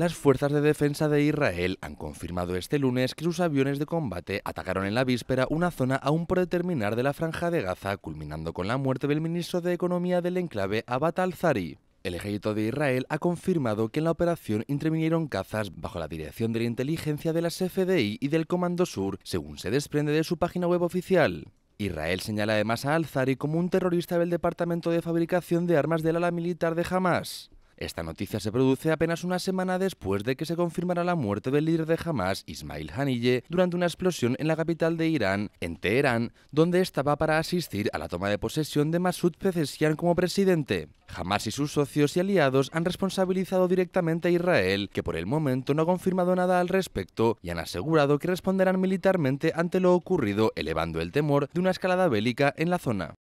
Las fuerzas de defensa de Israel han confirmado este lunes que sus aviones de combate atacaron en la víspera una zona aún por determinar de la franja de Gaza, culminando con la muerte del ministro de Economía del enclave Abat al-Zari. El ejército de Israel ha confirmado que en la operación intervinieron cazas bajo la dirección de la inteligencia de las FDI y del Comando Sur, según se desprende de su página web oficial. Israel señala además a Al-Zari como un terrorista del Departamento de Fabricación de Armas del ala militar de Hamas. Esta noticia se produce apenas una semana después de que se confirmara la muerte del líder de Hamas, Ismail Haniyeh, durante una explosión en la capital de Irán, en Teherán, donde estaba para asistir a la toma de posesión de Masoud Pezeshkian como presidente. Hamas y sus socios y aliados han responsabilizado directamente a Israel, que por el momento no ha confirmado nada al respecto y han asegurado que responderán militarmente ante lo ocurrido, elevando el temor de una escalada bélica en la zona.